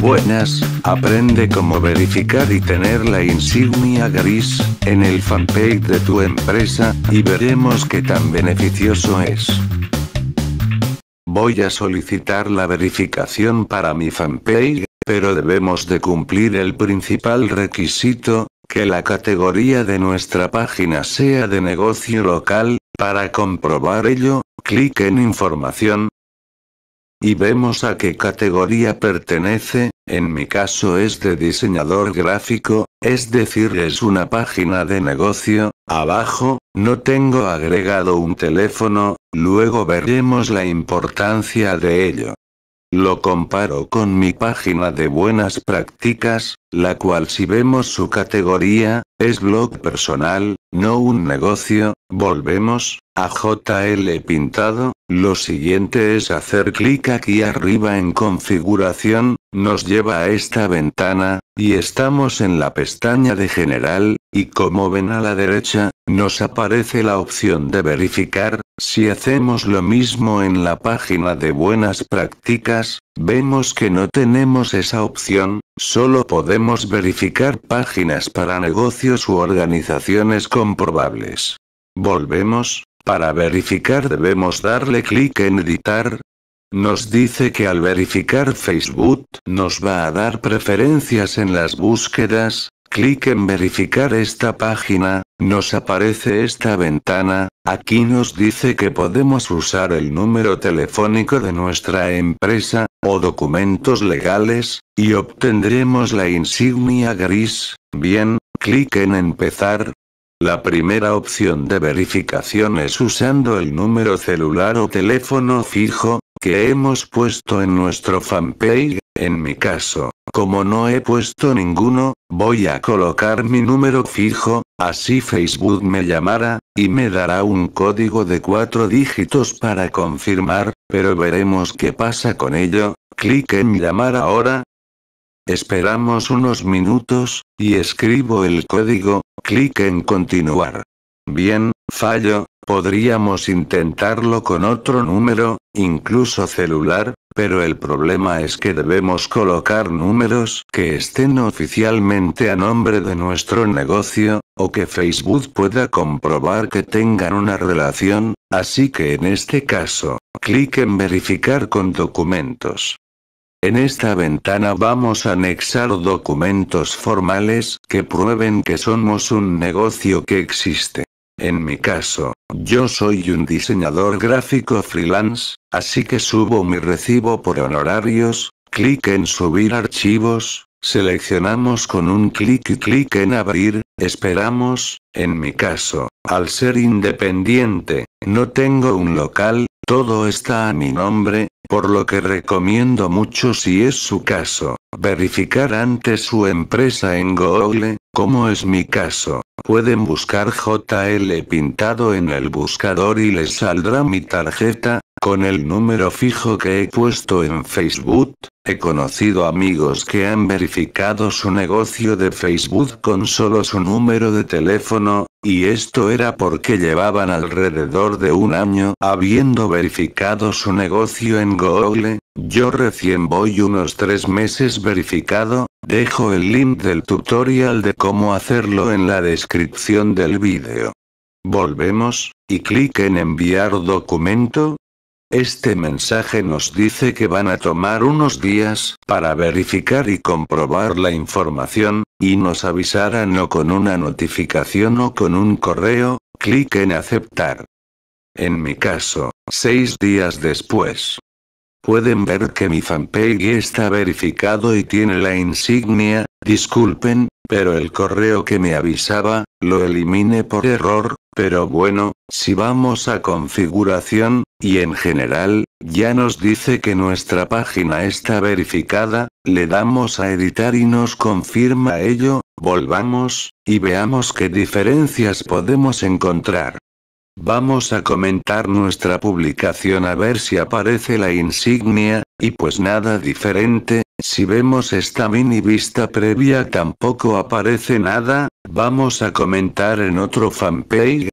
buenas, aprende cómo verificar y tener la insignia gris, en el fanpage de tu empresa, y veremos qué tan beneficioso es. Voy a solicitar la verificación para mi fanpage, pero debemos de cumplir el principal requisito, que la categoría de nuestra página sea de negocio local, para comprobar ello, clic en información, y vemos a qué categoría pertenece, en mi caso es de diseñador gráfico, es decir es una página de negocio, abajo, no tengo agregado un teléfono, luego veremos la importancia de ello. Lo comparo con mi página de buenas prácticas, la cual si vemos su categoría, es blog personal, no un negocio, volvemos, a JL Pintado, lo siguiente es hacer clic aquí arriba en configuración, nos lleva a esta ventana, y estamos en la pestaña de general, y como ven a la derecha, nos aparece la opción de verificar, si hacemos lo mismo en la página de buenas prácticas, vemos que no tenemos esa opción, solo podemos verificar páginas para negocios u organizaciones comprobables. Volvemos, para verificar debemos darle clic en editar, nos dice que al verificar Facebook, nos va a dar preferencias en las búsquedas, clic en verificar esta página, nos aparece esta ventana, aquí nos dice que podemos usar el número telefónico de nuestra empresa, o documentos legales, y obtendremos la insignia gris, bien, clic en empezar, la primera opción de verificación es usando el número celular o teléfono fijo, que hemos puesto en nuestro fanpage, en mi caso, como no he puesto ninguno, voy a colocar mi número fijo, así Facebook me llamará, y me dará un código de cuatro dígitos para confirmar, pero veremos qué pasa con ello, clic en llamar ahora. Esperamos unos minutos, y escribo el código, clic en continuar. Bien, Fallo, podríamos intentarlo con otro número, incluso celular, pero el problema es que debemos colocar números que estén oficialmente a nombre de nuestro negocio, o que Facebook pueda comprobar que tengan una relación, así que en este caso, clic en verificar con documentos. En esta ventana vamos a anexar documentos formales que prueben que somos un negocio que existe. En mi caso, yo soy un diseñador gráfico freelance, así que subo mi recibo por honorarios, clic en subir archivos, seleccionamos con un clic y clic en abrir, esperamos, en mi caso, al ser independiente, no tengo un local, todo está a mi nombre, por lo que recomiendo mucho si es su caso, verificar antes su empresa en Google, como es mi caso, pueden buscar JL pintado en el buscador y les saldrá mi tarjeta, con el número fijo que he puesto en Facebook, he conocido amigos que han verificado su negocio de Facebook con solo su número de teléfono, y esto era porque llevaban alrededor de un año habiendo verificado su negocio en Google, yo recién voy unos tres meses verificado, Dejo el link del tutorial de cómo hacerlo en la descripción del vídeo. Volvemos, y clic en enviar documento. Este mensaje nos dice que van a tomar unos días para verificar y comprobar la información, y nos avisarán o con una notificación o con un correo, clic en aceptar. En mi caso, seis días después. Pueden ver que mi fanpage está verificado y tiene la insignia, disculpen, pero el correo que me avisaba, lo elimine por error, pero bueno, si vamos a configuración, y en general, ya nos dice que nuestra página está verificada, le damos a editar y nos confirma ello, volvamos, y veamos qué diferencias podemos encontrar. Vamos a comentar nuestra publicación a ver si aparece la insignia, y pues nada diferente, si vemos esta mini vista previa tampoco aparece nada, vamos a comentar en otro fanpage.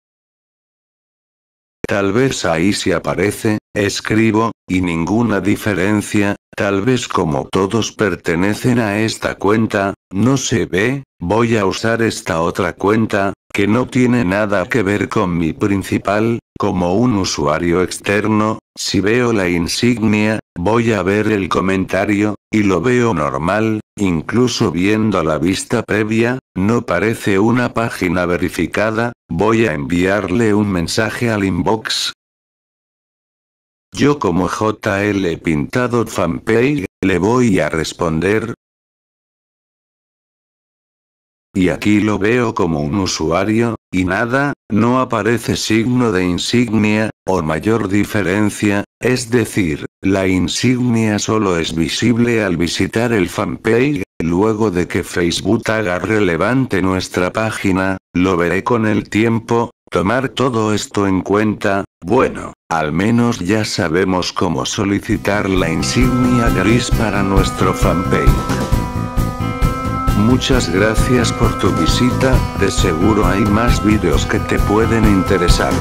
Tal vez ahí si aparece, Escribo, y ninguna diferencia, tal vez como todos pertenecen a esta cuenta, no se ve, voy a usar esta otra cuenta, que no tiene nada que ver con mi principal, como un usuario externo, si veo la insignia, voy a ver el comentario, y lo veo normal, incluso viendo la vista previa, no parece una página verificada, voy a enviarle un mensaje al inbox, yo como JL Pintado Fanpage, le voy a responder. Y aquí lo veo como un usuario, y nada, no aparece signo de insignia, o mayor diferencia, es decir, la insignia solo es visible al visitar el fanpage, luego de que Facebook haga relevante nuestra página, lo veré con el tiempo, tomar todo esto en cuenta, bueno, al menos ya sabemos cómo solicitar la insignia gris para nuestro fanpage. Muchas gracias por tu visita, de seguro hay más vídeos que te pueden interesar.